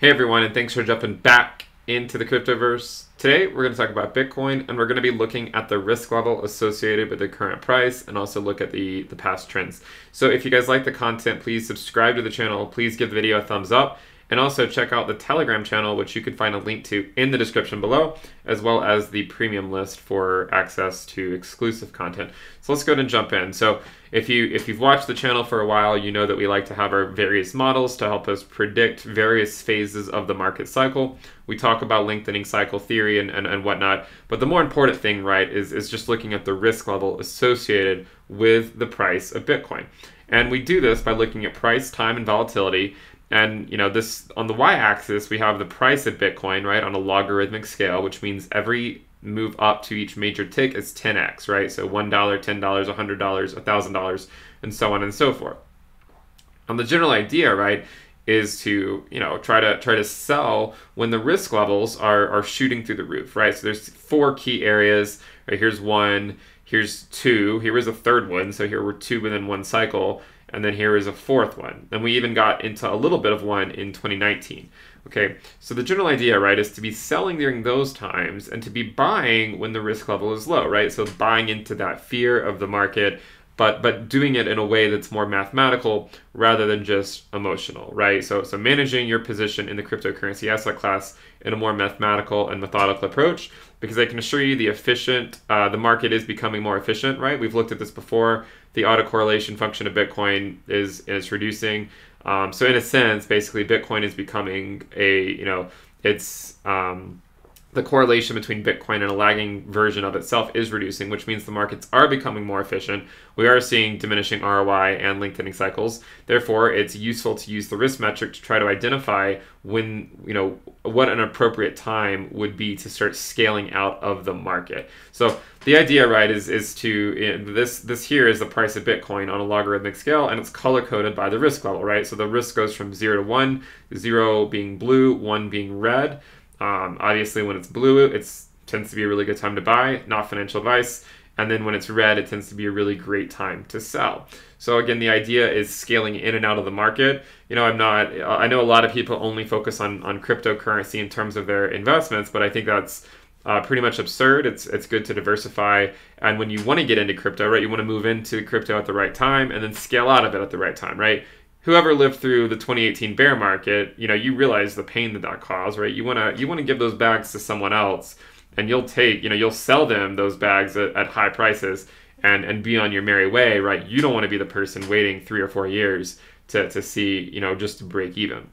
Hey everyone, and thanks for jumping back into the cryptoverse. Today we're going to talk about Bitcoin and we're going to be looking at the risk level associated with the current price and also look at the, the past trends. So if you guys like the content, please subscribe to the channel. Please give the video a thumbs up. And also check out the Telegram channel, which you can find a link to in the description below, as well as the premium list for access to exclusive content. So let's go ahead and jump in. So if you if you've watched the channel for a while, you know that we like to have our various models to help us predict various phases of the market cycle. We talk about lengthening cycle theory and, and, and whatnot. But the more important thing, right, is, is just looking at the risk level associated with the price of Bitcoin. And we do this by looking at price, time, and volatility and you know, this on the y-axis we have the price of Bitcoin, right, on a logarithmic scale, which means every move up to each major tick is 10x, right? So $1, $10, $100, $1,000, and so on and so forth. And the general idea, right, is to you know try to try to sell when the risk levels are are shooting through the roof, right? So there's four key areas. Right here's one here's two, here was a third one, so here were two within one cycle, and then here is a fourth one. And we even got into a little bit of one in 2019. Okay, so the general idea, right, is to be selling during those times and to be buying when the risk level is low, right? So buying into that fear of the market but but doing it in a way that's more mathematical rather than just emotional, right? So so managing your position in the cryptocurrency asset class in a more mathematical and methodical approach, because I can assure you the efficient uh, the market is becoming more efficient, right? We've looked at this before. The autocorrelation function of Bitcoin is is reducing. Um, so in a sense, basically, Bitcoin is becoming a you know it's um, the correlation between Bitcoin and a lagging version of itself is reducing, which means the markets are becoming more efficient. We are seeing diminishing ROI and lengthening cycles. Therefore, it's useful to use the risk metric to try to identify when, you know, what an appropriate time would be to start scaling out of the market. So the idea, right, is is to eh, this this here is the price of Bitcoin on a logarithmic scale, and it's color coded by the risk level, right? So the risk goes from zero to one, zero being blue, one being red. Um, obviously, when it's blue, it tends to be a really good time to buy, not financial advice. And then when it's red, it tends to be a really great time to sell. So again, the idea is scaling in and out of the market. You know, I'm not. I know a lot of people only focus on on cryptocurrency in terms of their investments, but I think that's uh, pretty much absurd. It's it's good to diversify, and when you want to get into crypto, right, you want to move into crypto at the right time and then scale out of it at the right time, right? whoever lived through the 2018 bear market, you know, you realize the pain that that caused, right? You want to you want to give those bags to someone else and you'll take, you know, you'll sell them those bags at, at high prices and and be on your merry way, right? You don't want to be the person waiting 3 or 4 years to to see, you know, just to break even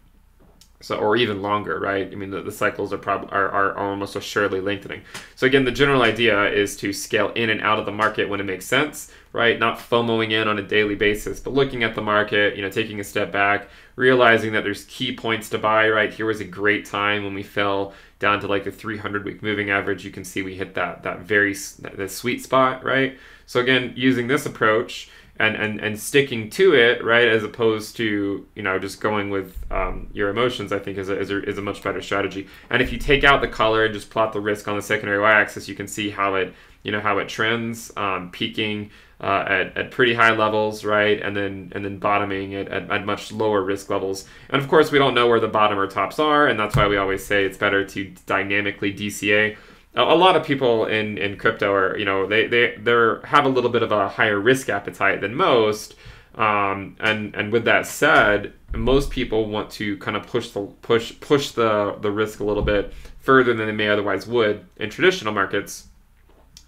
so or even longer, right? I mean, the, the cycles are, probably are, are almost assuredly lengthening. So again, the general idea is to scale in and out of the market when it makes sense, right? Not FOMOing in on a daily basis, but looking at the market, you know, taking a step back, realizing that there's key points to buy, right? Here was a great time when we fell down to like the 300 week moving average. You can see we hit that that very that, sweet spot, right? So again, using this approach and and and sticking to it right as opposed to you know just going with um, your emotions i think is a, is a, is a much better strategy and if you take out the color and just plot the risk on the secondary y-axis you can see how it you know how it trends um, peaking uh, at, at pretty high levels right and then and then bottoming at, at, at much lower risk levels and of course we don't know where the bottom or tops are and that's why we always say it's better to dynamically dca a lot of people in, in crypto are you know they they they have a little bit of a higher risk appetite than most um, and and with that said most people want to kind of push the push push the the risk a little bit further than they may otherwise would in traditional markets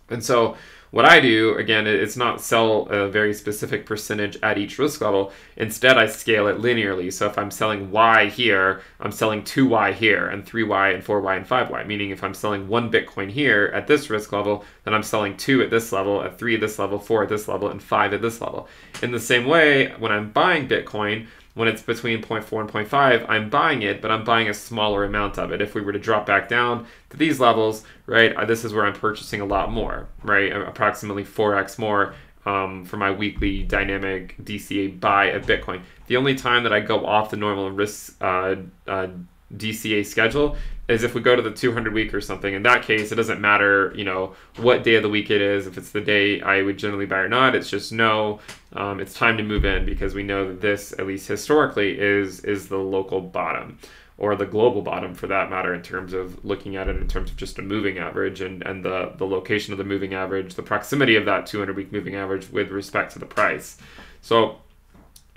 and so what I do, again, it's not sell a very specific percentage at each risk level. Instead, I scale it linearly. So if I'm selling Y here, I'm selling 2Y here, and 3Y, and 4Y, and 5Y, meaning if I'm selling one Bitcoin here at this risk level, then I'm selling two at this level, at three at this level, four at this level, and five at this level. In the same way, when I'm buying Bitcoin, when it's between 0.4 and 0.5, I'm buying it, but I'm buying a smaller amount of it. If we were to drop back down to these levels, right, uh, this is where I'm purchasing a lot more, right, approximately 4x more um, for my weekly dynamic DCA buy of Bitcoin. The only time that I go off the normal risk uh, uh, DCA schedule is if we go to the 200 week or something. In that case, it doesn't matter, you know, what day of the week it is. If it's the day I would generally buy or not, it's just no. Um, it's time to move in because we know that this, at least historically, is is the local bottom or the global bottom for that matter in terms of looking at it in terms of just a moving average and, and the, the location of the moving average, the proximity of that 200 week moving average with respect to the price. So,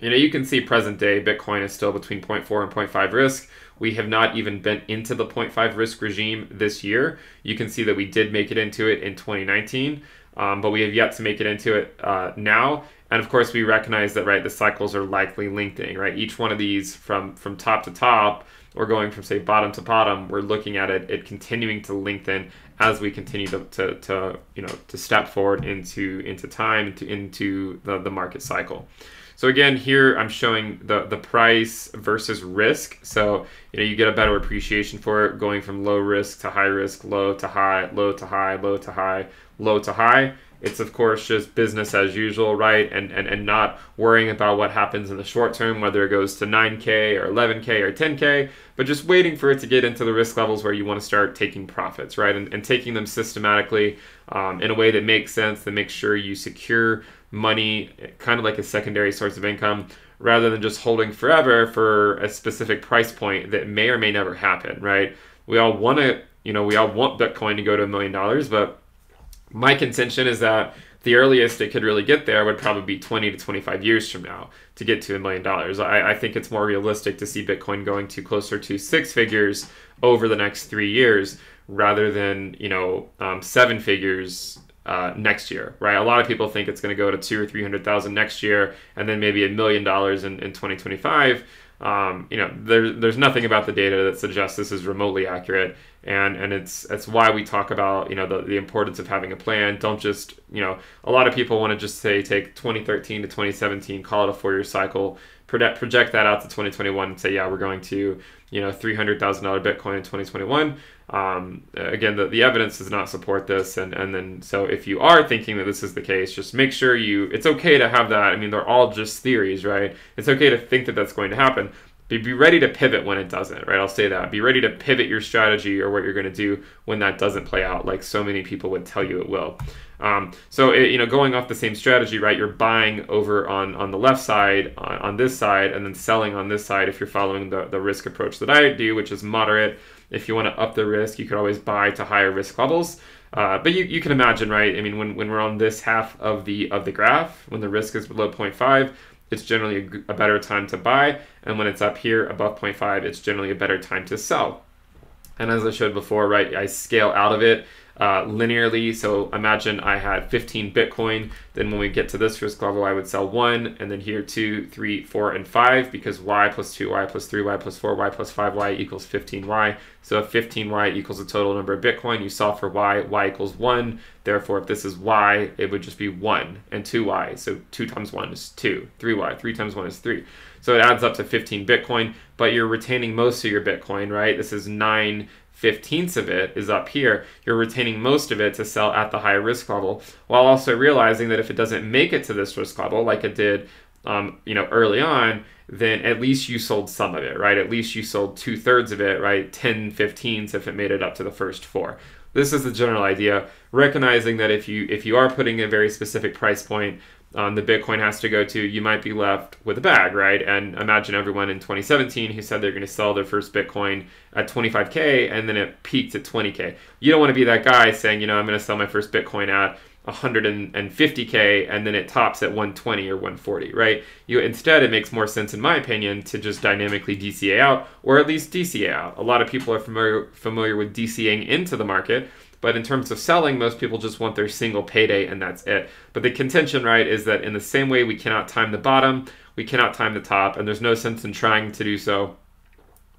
you know, you can see present day Bitcoin is still between 0.4 and 0.5 risk. We have not even been into the 0.5 risk regime this year. You can see that we did make it into it in 2019, um, but we have yet to make it into it uh, now. And of course, we recognize that right the cycles are likely lengthening. Right, each one of these from from top to top or going from say bottom to bottom, we're looking at it it continuing to lengthen as we continue to, to, to you know to step forward into into time into into the, the market cycle. So again, here I'm showing the, the price versus risk. So you know you get a better appreciation for it going from low risk to high risk, low to high, low to high, low to high, low to high. It's of course just business as usual, right? And and, and not worrying about what happens in the short term, whether it goes to 9K or 11K or 10K, but just waiting for it to get into the risk levels where you want to start taking profits, right? And, and taking them systematically um, in a way that makes sense, that makes sure you secure money kind of like a secondary source of income rather than just holding forever for a specific price point that may or may never happen, right? We all want to, you know, we all want Bitcoin to go to a million dollars, but my contention is that the earliest it could really get there would probably be 20 to 25 years from now to get to a million dollars. I, think it's more realistic to see Bitcoin going to closer to six figures over the next three years rather than, you know, um, seven figures uh, next year, right? A lot of people think it's going to go to two or three hundred thousand next year, and then maybe a million dollars in, in 2025. Um, you know, there, there's nothing about the data that suggests this is remotely accurate, and and it's that's why we talk about you know the, the importance of having a plan. Don't just you know a lot of people want to just say take 2013 to 2017, call it a four year cycle, project, project that out to 2021 and say, yeah, we're going to, you know, $300,000 Bitcoin in 2021. Um, again, the, the evidence does not support this. And, and then, so if you are thinking that this is the case, just make sure you, it's okay to have that. I mean, they're all just theories, right? It's okay to think that that's going to happen. Be be ready to pivot when it doesn't, right? I'll say that. Be ready to pivot your strategy or what you're going to do when that doesn't play out, like so many people would tell you it will. Um, so it, you know, going off the same strategy, right? You're buying over on on the left side, on, on, this side, and then selling on this side. If you're following the the risk approach that I do, which is moderate. If you want to up the risk, you could always buy to higher risk levels. Uh, but you, you can imagine, right? I mean, when, when we're on this half of the of the graph, when the risk is below 0.5, it's generally a, a better time to buy, and when it's up here above 0.5, it's generally a better time to sell. And as I showed before, right, I scale out of it uh, linearly. So imagine I had 15 Bitcoin. Then when we get to this risk level, I would sell one, and then here two, three, four, and five because y plus two, y plus three, y plus four, y plus five, y equals 15y. So if 15y equals the total number of Bitcoin, you solve for y, y equals one. Therefore, if this is y, it would just be one and two y. So two times one is two, three y, three times one is three. So it adds up to 15 Bitcoin, but you're retaining most of your Bitcoin, right? This is nine fifteenths of it is up here, you're retaining most of it to sell at the high risk level, while also realizing that if it doesn't make it to this risk level, like it did, um, you know, early on, then at least you sold some of it, right? At least you sold two thirds of it, right? 10 fifteenths. if it made it up to the first four. This is the general idea, recognizing that if you if you are putting a very specific price point um, the Bitcoin has to go to, you might be left with a bag, right? And imagine everyone in 2017 who said they're going to sell their first Bitcoin at 25K and then it peaked at 20K. You don't want to be that guy saying, you know, I'm going to sell my first Bitcoin at 150K and then it tops at 120 or 140, right? You Instead, it makes more sense, in my opinion, to just dynamically DCA out or at least DCA out. A lot of people are familiar, familiar with DCAing into the market but in terms of selling, most people just want their single payday and that's it. But the contention, right, is that in the same way we cannot time the bottom, we cannot time the top, and there's no sense in trying to do so.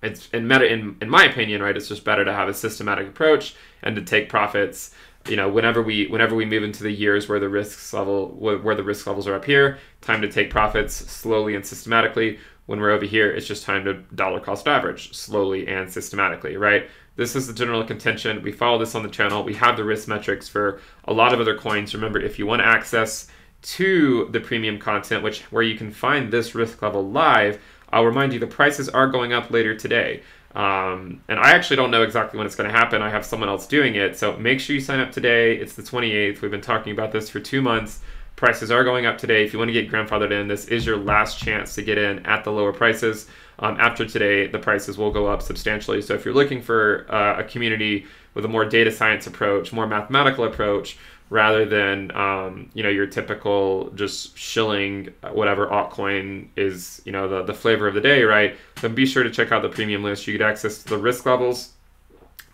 It's in meta, in, in my opinion, right, it's just better to have a systematic approach and to take profits you know whenever we whenever we move into the years where the risks level where the risk levels are up here time to take profits slowly and systematically when we're over here it's just time to dollar cost average slowly and systematically right this is the general contention. We follow this on the channel. We have the risk metrics for a lot of other coins. Remember, if you want access to the premium content, which where you can find this risk level live, I'll remind you the prices are going up later today. Um, and I actually don't know exactly when it's going to happen. I have someone else doing it. So make sure you sign up today. It's the 28th. We've been talking about this for two months. Prices are going up today. If you want to get grandfathered in, this is your last chance to get in at the lower prices. Um, after today, the prices will go up substantially. So if you're looking for uh, a community with a more data science approach, more mathematical approach, rather than um, you know your typical just shilling uh, whatever altcoin is you know the, the flavor of the day, right? Then be sure to check out the premium list. You get access to the risk levels.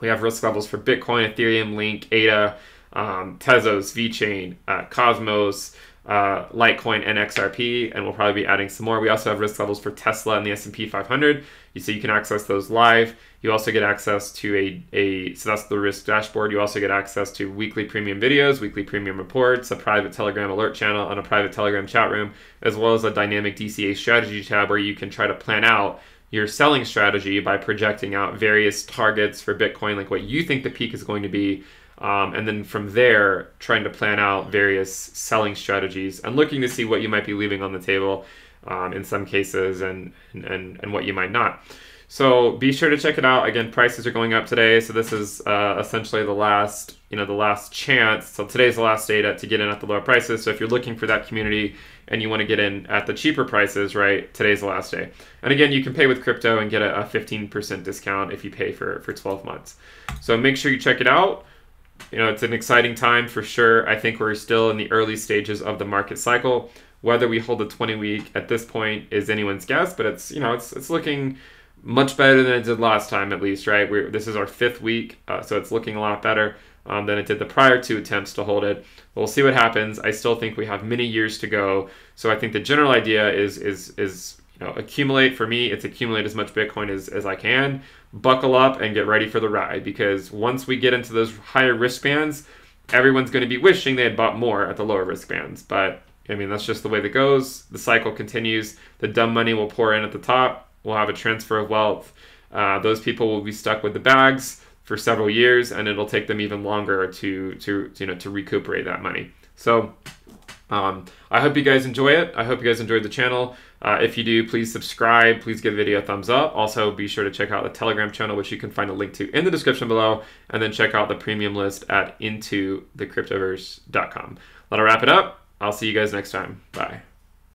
We have risk levels for Bitcoin, Ethereum, Link, ADA, um, Tezos, vchain uh, Cosmos uh, Litecoin and XRP, and we'll probably be adding some more. We also have risk levels for Tesla and the S&P 500, so you can access those live. You also get access to a, a so that's the risk dashboard. You also get access to weekly premium videos, weekly premium reports, a private Telegram alert channel, and a private Telegram chat room, as well as a dynamic DCA strategy tab where you can try to plan out your selling strategy by projecting out various targets for Bitcoin, like what you think the peak is going to be, um, and then from there, trying to plan out various selling strategies and looking to see what you might be leaving on the table um, in some cases and, and, and what you might not. So be sure to check it out. Again, prices are going up today, so this is uh, essentially the last, you know, the last chance. So today's the last day to, to get in at the lower prices. So if you're looking for that community and you want to get in at the cheaper prices, right, today's the last day. And again, you can pay with crypto and get a, a 15% discount if you pay for, for 12 months. So make sure you check it out you know, it's an exciting time for sure. I think we're still in the early stages of the market cycle. Whether we hold a 20 week at this point is anyone's guess, but it's, you know, it's, it's looking much better than it did last time, at least, right? We're, this is our fifth week, uh, so it's looking a lot better um, than it did the prior two attempts to hold it. We'll see what happens. I still think we have many years to go, so I think the general idea is is is know, accumulate for me it's accumulate as much bitcoin as, as i can buckle up and get ready for the ride because once we get into those higher risk bands everyone's going to be wishing they had bought more at the lower risk bands but i mean that's just the way that goes the cycle continues the dumb money will pour in at the top we'll have a transfer of wealth uh, those people will be stuck with the bags for several years and it'll take them even longer to to you know to recuperate that money so um, i hope you guys enjoy it i hope you guys enjoyed the channel uh, if you do, please subscribe. Please give the video a thumbs up. Also, be sure to check out the Telegram channel, which you can find a link to in the description below. And then check out the premium list at intothecryptoverse.com. Let us wrap it up. I'll see you guys next time. Bye.